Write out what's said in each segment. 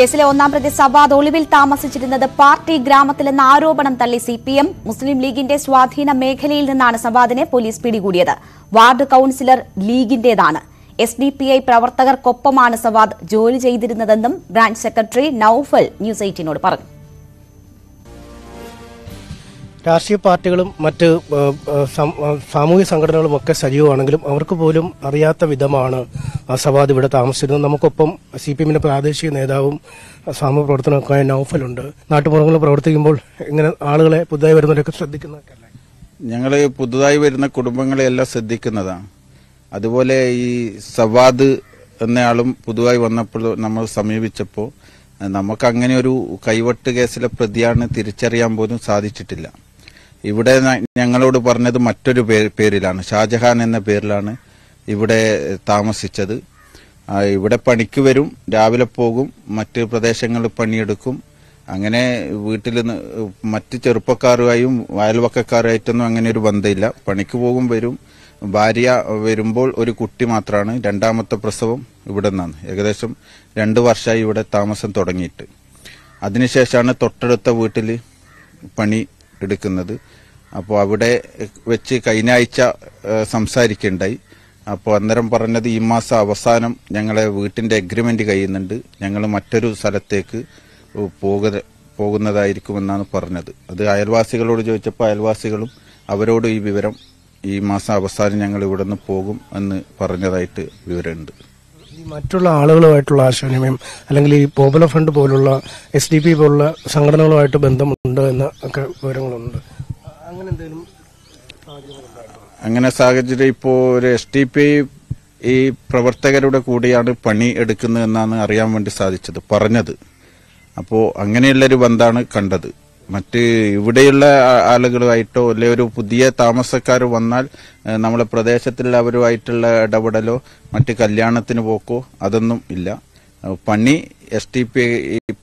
കേസിലെ ഒന്നാം പ്രതി സവാദ് ഒളിവിൽ താമസിച്ചിരുന്നത് പാർട്ടി ഗ്രാമത്തിലെന്ന ആരോപണം തള്ളി സി പി എം മുസ്ലിം ലീഗിന്റെ സ്വാധീന മേഖലയിൽ നിന്നാണ് സവാദിനെ പോലീസ് പിടികൂടിയത് വാർഡ് കൌൺസിലർ ലീഗിന്റേതാണ് എസ് ഡി പി ഐ പ്രവർത്തകർക്കൊപ്പമാണ് സവാദ് ജോലി ചെയ്തിരുന്നതെന്നും ബ്രാഞ്ച് സെക്രട്ടറി നൌഫൽ ന്യൂസ് എയ്റ്റീനോട് പറഞ്ഞു രാഷ്ട്രീയ പാർട്ടികളും മറ്റ് സാമൂഹിക സംഘടനകളും ഒക്കെ സജീവമാണെങ്കിലും അവർക്ക് പോലും അറിയാത്ത വിധമാണ് സവാദ് ഇവിടെ താമസിച്ചിരുന്നത് നമുക്കൊപ്പം സി പി എമ്മിന്റെ പ്രാദേശിക നേതാവും സാമൂഹ്യ പ്രവർത്തനമൊക്കെ നൌഫലുണ്ട് നാട്ടുപുറങ്ങളിൽ പ്രവർത്തിക്കുമ്പോൾ ഇങ്ങനെ ആളുകളെ പുതുതായി വരുന്നവരൊക്കെ ശ്രദ്ധിക്കുന്നതൊക്കെ ഞങ്ങൾ പുതുതായി വരുന്ന കുടുംബങ്ങളെയെല്ലാം ശ്രദ്ധിക്കുന്നതാണ് അതുപോലെ ഈ സവാദ് എന്നയാളും പുതുതായി വന്നപ്പോൾ നമ്മൾ സമീപിച്ചപ്പോൾ നമുക്ക് അങ്ങനെ ഒരു കൈവട്ട് കേസിലെ പ്രതിയാണ് തിരിച്ചറിയാൻ പോലും സാധിച്ചിട്ടില്ല ഇവിടെ ഞങ്ങളോട് പറഞ്ഞത് മറ്റൊരു പേരിലാണ് ഷാജഹാൻ എന്ന പേരിലാണ് ഇവിടെ താമസിച്ചത് ഇവിടെ പണിക്ക് വരും രാവിലെ പോകും മറ്റ് പ്രദേശങ്ങളിൽ പണിയെടുക്കും അങ്ങനെ വീട്ടിൽ മറ്റ് ചെറുപ്പക്കാരുമായും അയൽവക്കക്കാരുമായിട്ടൊന്നും അങ്ങനെ ഒരു ബന്ധമില്ല പണിക്ക് പോകും വരും ഭാര്യ വരുമ്പോൾ ഒരു കുട്ടി മാത്രമാണ് രണ്ടാമത്തെ പ്രസവം ഇവിടെ നിന്നാണ് ഏകദേശം രണ്ട് വർഷമായി ഇവിടെ താമസം തുടങ്ങിയിട്ട് അതിനുശേഷമാണ് തൊട്ടടുത്ത വീട്ടിൽ പണി എടുക്കുന്നത് അപ്പോൾ അവിടെ വെച്ച് കഴിഞ്ഞ ആഴ്ച സംസാരിക്കുണ്ടായി അപ്പോൾ അന്നേരം പറഞ്ഞത് ഈ മാസം അവസാനം ഞങ്ങളെ വീട്ടിൻ്റെ എഗ്രിമെൻ്റ് കഴിയുന്നുണ്ട് ഞങ്ങൾ മറ്റൊരു സ്ഥലത്തേക്ക് പോക പോകുന്നതായിരിക്കുമെന്നാണ് പറഞ്ഞത് അത് അയൽവാസികളോട് ചോദിച്ചപ്പോൾ അയൽവാസികളും അവരോട് ഈ വിവരം ഈ മാസം അവസാനം ഞങ്ങൾ ഇവിടെ നിന്ന് പോകും എന്ന് പറഞ്ഞതായിട്ട് വിവരമുണ്ട് മറ്റുള്ള ആളുകളുമായിട്ടുള്ള ആശയവിനിമയം അല്ലെങ്കിൽ ഈ പോപ്പുലർ ഫ്രണ്ട് പോലുള്ള എസ് ഡി പി പോലുള്ള സംഘടനകളുമായിട്ട് ബന്ധം ഉണ്ടോ എന്ന ഒക്കെ വിവരങ്ങളുണ്ട് അങ്ങനെ എന്തെങ്കിലും അങ്ങനെ സാഹചര്യം ഇപ്പോൾ ഒരു എസ് ഡി പി ഈ പ്രവർത്തകരുടെ കൂടിയാണ് പണി എടുക്കുന്നതെന്നാണ് അറിയാൻ വേണ്ടി സാധിച്ചത് പറഞ്ഞത് അപ്പോൾ അങ്ങനെയുള്ളൊരു ബന്ധാണ് കണ്ടത് മറ്റ് ഇവിടെയുള്ള ആളുകളുമായിട്ടോ അല്ലെ ഒരു പുതിയ താമസക്കാർ വന്നാൽ നമ്മളെ പ്രദേശത്തുള്ള അവരുമായിട്ടുള്ള ഇടപെടലോ മറ്റ് കല്യാണത്തിന് പോക്കോ അതൊന്നും ഇല്ല പണി എസ് ഡി പി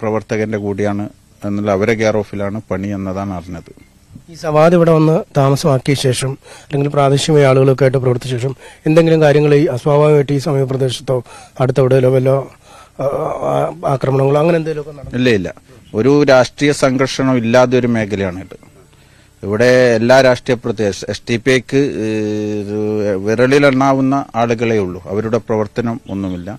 പ്രവർത്തകന്റെ കൂടിയാണ് എന്നുള്ള അവരെ കെയർ ഓഫിലാണ് പണി എന്നതാണ് അറിഞ്ഞത് ഈ സവാദ് ഇവിടെ വന്ന് താമസമാക്കിയ ശേഷം അല്ലെങ്കിൽ പ്രാദേശിക ആളുകളൊക്കെ ആയിട്ട് പ്രവർത്തിച്ച ശേഷം എന്തെങ്കിലും കാര്യങ്ങൾ ഈ അസ്വാഭാവികമായിട്ട് ഈ സമീപപ്രദേശത്തോ അടുത്തെവിടെയല്ലോ വല്ല ആക്രമണങ്ങളോ അങ്ങനെ എന്തെങ്കിലും ഇല്ല ഇല്ല ഒരു രാഷ്ട്രീയ സംഘർഷണം ഇല്ലാതെ ഒരു മേഖലയാണ് ഇത് ഇവിടെ എല്ലാ രാഷ്ട്രീയ പ്രദേശ എസ് ടി പി ഐക്ക് വിരളിലെണ്ണാവുന്ന ആളുകളേ ഉള്ളൂ അവരുടെ പ്രവർത്തനം ഒന്നുമില്ല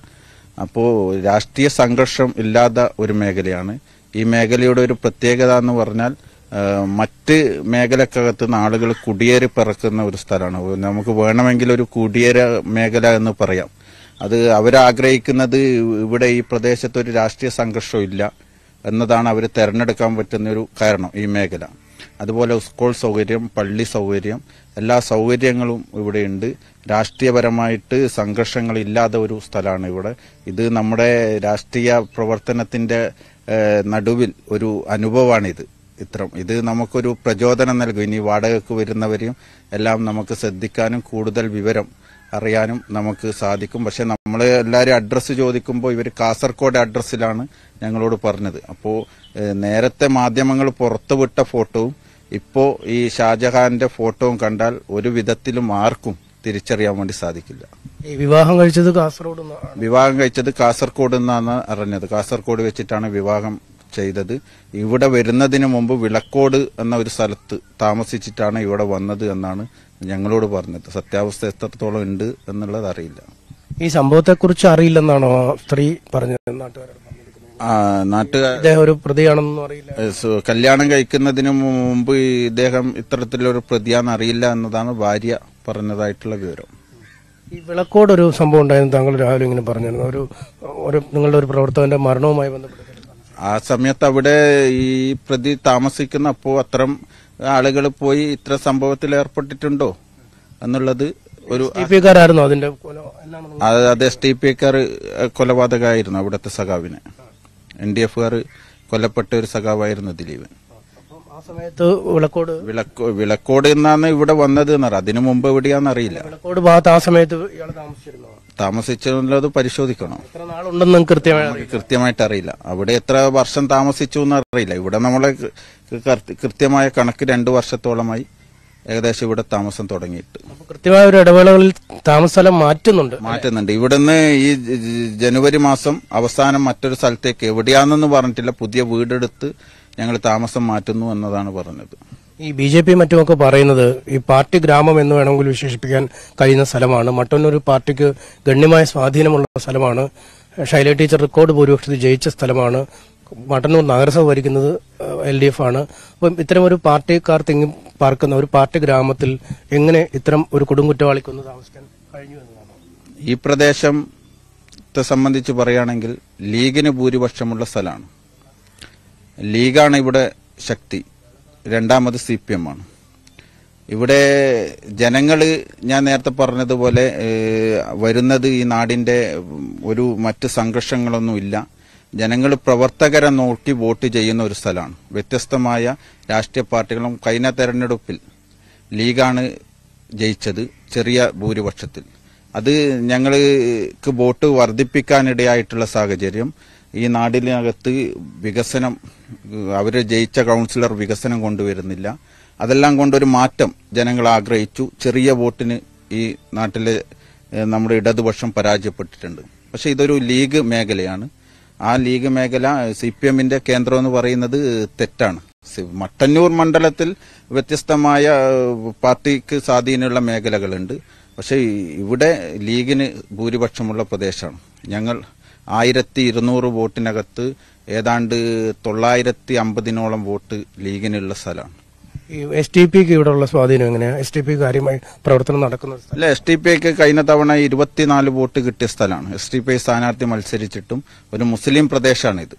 അപ്പോൾ രാഷ്ട്രീയ സംഘർഷം ഇല്ലാത്ത ഒരു മേഖലയാണ് ഈ മേഖലയുടെ ഒരു പ്രത്യേകത എന്ന് പറഞ്ഞാൽ മറ്റ് മേഖലക്കകത്ത് നിന്ന് ആളുകൾ കുടിയേറി പിറക്കുന്ന ഒരു സ്ഥലമാണ് നമുക്ക് വേണമെങ്കിൽ ഒരു കുടിയേര മേഖല എന്ന് പറയാം അത് അവരാഗ്രഹിക്കുന്നത് ഇവിടെ ഈ പ്രദേശത്ത് ഒരു രാഷ്ട്രീയ സംഘർഷമില്ല ഇല്ല എന്നതാണ് അവർ തിരഞ്ഞെടുക്കാൻ പറ്റുന്ന ഒരു കാരണം ഈ മേഖല അതുപോലെ സ്കൂൾ സൗകര്യം പള്ളി സൗകര്യം എല്ലാ സൗകര്യങ്ങളും ഇവിടെയുണ്ട് രാഷ്ട്രീയപരമായിട്ട് സംഘർഷങ്ങളില്ലാത്ത ഒരു സ്ഥലമാണ് ഇവിടെ ഇത് നമ്മുടെ രാഷ്ട്രീയ പ്രവർത്തനത്തിൻ്റെ നടുവിൽ ഒരു അനുഭവമാണിത് ഇത്രം ഇത് നമുക്കൊരു പ്രചോദനം നൽകും ഇനി വാടകയ്ക്ക് വരുന്നവരെയും എല്ലാം നമുക്ക് ശ്രദ്ധിക്കാനും കൂടുതൽ വിവരം അറിയാനും നമുക്ക് സാധിക്കും പക്ഷെ നമ്മൾ എല്ലാവരും അഡ്രസ്സ് ചോദിക്കുമ്പോൾ ഇവർ കാസർഗോഡ് അഡ്രസ്സിലാണ് ഞങ്ങളോട് പറഞ്ഞത് അപ്പോൾ നേരത്തെ മാധ്യമങ്ങൾ പുറത്തുവിട്ട ഫോട്ടോവും ഇപ്പോൾ ഈ ഷാജഹാന്റെ ഫോട്ടോവും കണ്ടാൽ ഒരു വിധത്തിലും ആർക്കും തിരിച്ചറിയാൻ വേണ്ടി സാധിക്കില്ല വിവാഹം കഴിച്ചത് കാസർഗോഡ് വിവാഹം കഴിച്ചത് കാസർഗോഡ് നിന്നാണ് അറിഞ്ഞത് കാസർഗോഡ് വെച്ചിട്ടാണ് വിവാഹം ചെയ്തത് ഇവിടെ വരുന്നതിന് മുമ്പ് വിളക്കോട് എന്ന ഒരു സ്ഥലത്ത് താമസിച്ചിട്ടാണ് ഇവിടെ വന്നത് എന്നാണ് ഞങ്ങളോട് പറഞ്ഞത് സത്യാവസ്ഥ എത്രത്തോളം ഉണ്ട് എന്നുള്ളത് അറിയില്ല ഈ സംഭവത്തെക്കുറിച്ച് അറിയില്ലെന്നാണോ സ്ത്രീ പറഞ്ഞത് നാട്ടുകാരോട് നാട്ടുകാർ ഒരു പ്രതിയാണെന്നും അറിയില്ല കല്യാണം കഴിക്കുന്നതിന് മുമ്പ് ഇദ്ദേഹം ഇത്തരത്തിലൊരു പ്രതിയാണെന്ന് അറിയില്ല എന്നതാണ് ഭാര്യ പറഞ്ഞതായിട്ടുള്ള വിവരം ഈ വിളക്കോട് ഒരു സംഭവം ഉണ്ടായിരുന്നു താങ്കൾ രാവിലെ ഇങ്ങനെ പറഞ്ഞിരുന്നു ഒരു ഒരു നിങ്ങളുടെ ഒരു പ്രവർത്തകന്റെ മരണവുമായി ബന്ധപ്പെട്ട് ആ സമയത്ത് അവിടെ ഈ പ്രതി താമസിക്കുന്നപ്പോൾ അത്തരം ആളുകൾ പോയി ഇത്ര സംഭവത്തിൽ ഏർപ്പെട്ടിട്ടുണ്ടോ എന്നുള്ളത് ഒരു ായിരുന്നു അതിന്റെ അത് എസ് ടി പി കാർ കൊലപാതകമായിരുന്നു അവിടുത്തെ സഖാവിന് എൻ ഡി എഫുകാർ കൊല്ലപ്പെട്ട ഒരു സഖാവായിരുന്നു ദിലീപൻ വിളക്കോട് വിളക്കോ വിളക്കോട് എന്നാണ് ഇവിടെ വന്നത് അതിനു മുമ്പ് എവിടെയാന്ന് അറിയില്ല വിളക്കോട് ഭാഗത്ത് ആ സമയത്ത് ഇയാൾ താമസിച്ചിരുന്നു താമസിച്ചത് പരിശോധിക്കണം എത്ര കൃത്യമായി കൃത്യമായിട്ട് അറിയില്ല അവിടെ എത്ര വർഷം താമസിച്ചു എന്ന് അറിയില്ല ഇവിടെ നമ്മളെ കൃത്യമായ കണക്ക് രണ്ടു വർഷത്തോളമായി ഏകദേശം ഇവിടെ താമസം തുടങ്ങിയിട്ട് കൃത്യമായ ഒരു ഇടവേളകളിൽ താമസസ്ഥലം മാറ്റുന്നുണ്ട് മാറ്റുന്നുണ്ട് ഇവിടുന്ന് ഈ ജനുവരി മാസം അവസാനം മറ്റൊരു സ്ഥലത്തേക്ക് എവിടെയാണെന്ന് പറഞ്ഞിട്ടില്ല പുതിയ വീടെടുത്ത് ഞങ്ങൾ താമസം മാറ്റുന്നു എന്നതാണ് പറഞ്ഞത് ഈ ബി ജെ പി മറ്റുമൊക്കെ പറയുന്നത് ഈ പാർട്ടി ഗ്രാമം എന്ന് വേണമെങ്കിൽ വിശേഷിപ്പിക്കാൻ കഴിയുന്ന സ്ഥലമാണ് മട്ടന്നൂർ പാർട്ടിക്ക് ഗണ്യമായ സ്വാധീനമുള്ള സ്ഥലമാണ് ശൈല ടീച്ചർ റെക്കോർഡ് ഭൂരിപക്ഷത്തിൽ ജയിച്ച സ്ഥലമാണ് മട്ടന്നൂർ നഗരസഭ ഭരിക്കുന്നത് എൽ ഡി എഫ് ആണ് അപ്പം ഇത്തരം ഒരു പാർട്ടിക്കാർ തിങ്ങി പാർക്കുന്ന ഒരു പാർട്ടി ഗ്രാമത്തിൽ എങ്ങനെ ഇത്തരം ഒരു കൊടുങ്കുറ്റവാളിക്കൊന്ന് താമസിക്കാൻ കഴിഞ്ഞു എന്നതാണ് ഈ പ്രദേശത്തെ സംബന്ധിച്ച് പറയുകയാണെങ്കിൽ ലീഗിന് ഭൂരിപക്ഷമുള്ള സ്ഥലമാണ് ലീഗാണ് ഇവിടെ ശക്തി രണ്ടാമത് സി പി എം ആണ് ഇവിടെ ജനങ്ങൾ ഞാൻ നേരത്തെ പറഞ്ഞതുപോലെ വരുന്നത് ഈ നാടിൻ്റെ ഒരു മറ്റ് സംഘർഷങ്ങളൊന്നുമില്ല ജനങ്ങൾ പ്രവർത്തകരെ നോക്കി വോട്ട് ചെയ്യുന്ന ഒരു സ്ഥലമാണ് വ്യത്യസ്തമായ രാഷ്ട്രീയ പാർട്ടികളും കഴിഞ്ഞ തെരഞ്ഞെടുപ്പിൽ ലീഗാണ് ജയിച്ചത് ചെറിയ ഭൂരിപക്ഷത്തിൽ അത് ഞങ്ങൾക്ക് വോട്ട് വർദ്ധിപ്പിക്കാനിടയായിട്ടുള്ള സാഹചര്യം ഈ നാടിനകത്ത് വികസനം അവർ ജയിച്ച കൗൺസിലർ വികസനം കൊണ്ടുവരുന്നില്ല അതെല്ലാം കൊണ്ടൊരു മാറ്റം ജനങ്ങൾ ആഗ്രഹിച്ചു ചെറിയ വോട്ടിന് ഈ നാട്ടിലെ നമ്മുടെ ഇടതുപക്ഷം പരാജയപ്പെട്ടിട്ടുണ്ട് പക്ഷേ ഇതൊരു ലീഗ് മേഖലയാണ് ആ ലീഗ് മേഖല സി പി എമ്മിന്റെ കേന്ദ്രം എന്ന് പറയുന്നത് തെറ്റാണ് മട്ടന്നൂർ മണ്ഡലത്തിൽ വ്യത്യസ്തമായ പാർട്ടിക്ക് സ്വാധീനമുള്ള മേഖലകളുണ്ട് പക്ഷേ ഇവിടെ ലീഗിന് ഭൂരിപക്ഷമുള്ള പ്രദേശമാണ് ഞങ്ങൾ ആയിരത്തി ഇരുന്നൂറ് വോട്ടിനകത്ത് ഏതാണ്ട് തൊള്ളായിരത്തി അമ്പതിനോളം വോട്ട് ലീഗിനുള്ള സ്ഥലമാണ് ഈ എസ് ടി പിക്ക് ഇവിടെയുള്ള സ്വാധീനം എങ്ങനെയാണ് എസ് ടി പി കാര്യമായി പ്രവർത്തനം നടക്കുന്നത് അല്ല എസ് ടി പിക്ക് കഴിഞ്ഞ തവണ ഇരുപത്തിനാല് വോട്ട് കിട്ടിയ സ്ഥലമാണ് എസ് ടി പി സ്ഥാനാർത്ഥി മത്സരിച്ചിട്ടും ഒരു മുസ്ലിം പ്രദേശമാണ് ഇത്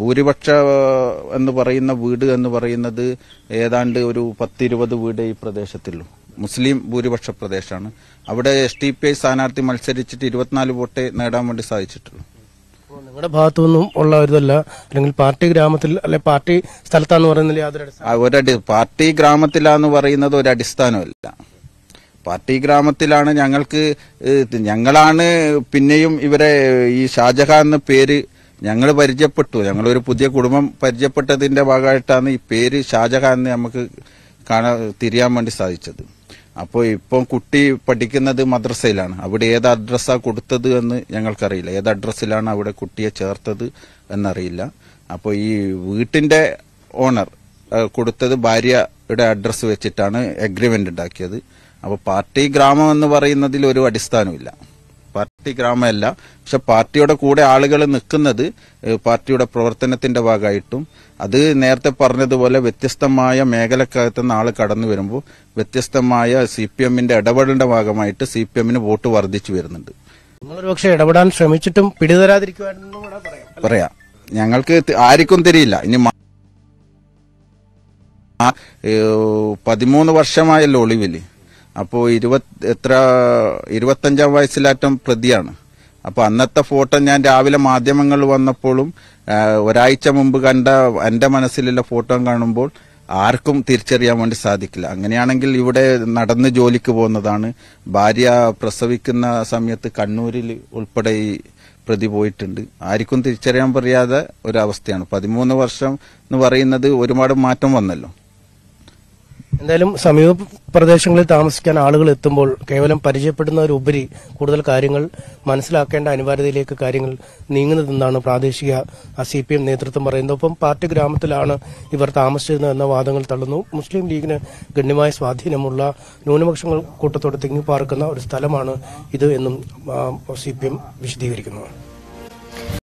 ഭൂരിപക്ഷ എന്ന് പറയുന്ന വീട് എന്ന് പറയുന്നത് ഏതാണ്ട് ഒരു പത്തിരുപത് വീട് ഈ പ്രദേശത്തുള്ളൂ മുസ്ലിം ഭൂരിപക്ഷ പ്രദേശമാണ് അവിടെ എസ് ഡി പി ഐ സ്ഥാനാർത്ഥി മത്സരിച്ചിട്ട് ഇരുപത്തിനാല് വോട്ടേ നേടാൻ വേണ്ടി സാധിച്ചിട്ടുള്ളൂ നിങ്ങളുടെ ഭാഗത്തുനിന്നും ഉള്ള ഒരിതല്ല അല്ലെങ്കിൽ പാർട്ടി ഗ്രാമത്തിൽ അല്ലെ പാർട്ടി സ്ഥലത്താന്ന് പറയുന്നതിൽ യാതൊരു പാർട്ടി ഗ്രാമത്തിലാന്ന് പറയുന്നത് ഒരു അടിസ്ഥാനമല്ല പാർട്ടി ഗ്രാമത്തിലാണ് ഞങ്ങൾക്ക് ഞങ്ങളാണ് പിന്നെയും ഇവരെ ഈ ഷാജഹാൻ എന്ന പേര് ഞങ്ങൾ പരിചയപ്പെട്ടു ഞങ്ങളൊരു പുതിയ കുടുംബം പരിചയപ്പെട്ടതിന്റെ ഭാഗമായിട്ടാണ് ഈ പേര് ഷാജഹാൻ നമുക്ക് കാണാൻ തിരിയാൻ വേണ്ടി സാധിച്ചത് അപ്പോൾ ഇപ്പം കുട്ടി പഠിക്കുന്നത് മദ്രസയിലാണ് അവിടെ ഏത് അഡ്രസ്സാണ് കൊടുത്തത് എന്ന് ഞങ്ങൾക്കറിയില്ല ഏത് അഡ്രസ്സിലാണ് അവിടെ കുട്ടിയെ ചേർത്തത് എന്നറിയില്ല അപ്പോൾ ഈ വീട്ടിന്റെ ഓണർ കൊടുത്തത് ഭാര്യയുടെ അഡ്രസ്സ് വെച്ചിട്ടാണ് എഗ്രിമെന്റ് ഉണ്ടാക്കിയത് അപ്പോൾ പാർട്ടി ഗ്രാമം എന്ന് പറയുന്നതിൽ ഒരു അടിസ്ഥാനമില്ല പാർട്ടി ഗ്രാമമല്ല പക്ഷെ പാർട്ടിയുടെ കൂടെ ആളുകൾ നിൽക്കുന്നത് പാർട്ടിയുടെ പ്രവർത്തനത്തിന്റെ ഭാഗമായിട്ടും അത് നേരത്തെ പറഞ്ഞതുപോലെ വ്യത്യസ്തമായ മേഖലക്കകത്ത് നിന്ന് ആൾ കടന്നു വരുമ്പോൾ വ്യത്യസ്തമായ സി പി എമ്മിന്റെ ഇടപെടലിന്റെ ഭാഗമായിട്ട് സി പി എമ്മിന് വോട്ട് വർദ്ധിച്ചു വരുന്നുണ്ട് നിങ്ങളൊരു ഇടപെടാൻ ശ്രമിച്ചിട്ടും പിടിതരാതിരിക്കുവാണെന്ന് പറയാം ഞങ്ങൾക്ക് ആർക്കും തിരിയില്ല ഇനി പതിമൂന്ന് വർഷമായല്ലോ ഒളിവില്ലേ അപ്പോൾ ഇരുപത് എത്ര ഇരുപത്തഞ്ചാം വയസ്സിലാറ്റം പ്രതിയാണ് അപ്പോൾ അന്നത്തെ ഫോട്ടോ ഞാൻ രാവിലെ മാധ്യമങ്ങൾ വന്നപ്പോഴും ഒരാഴ്ച മുമ്പ് കണ്ട എൻ്റെ മനസ്സിലുള്ള ഫോട്ടോ കാണുമ്പോൾ ആർക്കും തിരിച്ചറിയാൻ വേണ്ടി സാധിക്കില്ല അങ്ങനെയാണെങ്കിൽ ഇവിടെ നടന്ന് ജോലിക്ക് പോകുന്നതാണ് ഭാര്യ പ്രസവിക്കുന്ന സമയത്ത് കണ്ണൂരിൽ ഉൾപ്പെടെ ഈ പ്രതി പോയിട്ടുണ്ട് ആർക്കും തിരിച്ചറിയാൻ പറയാതെ ഒരവസ്ഥയാണ് പതിമൂന്ന് വർഷം എന്ന് പറയുന്നത് ഒരുപാട് മാറ്റം വന്നല്ലോ എന്തായാലും സമീപ പ്രദേശങ്ങളിൽ താമസിക്കാൻ ആളുകൾ എത്തുമ്പോൾ കേവലം പരിചയപ്പെടുന്നവരുപരി കൂടുതൽ കാര്യങ്ങൾ മനസ്സിലാക്കേണ്ട അനിവാര്യതയിലേക്ക് കാര്യങ്ങൾ നീങ്ങുന്നതെന്നാണ് പ്രാദേശിക സി പി എം നേതൃത്വം പറയുന്നത് ഒപ്പം പാർട്ടി ഗ്രാമത്തിലാണ് ഇവർ താമസിച്ചിരുന്നതെന്ന വാദങ്ങൾ തള്ളുന്നു മുസ്ലിം ലീഗിന് ഗണ്യമായ സ്വാധീനമുള്ള ന്യൂനപക്ഷങ്ങൾ കൂട്ടത്തോടെ തിങ്ങിപ്പാർക്കുന്ന ഒരു സ്ഥലമാണ് ഇത് എന്നും സി പി എം വിശദീകരിക്കുന്നു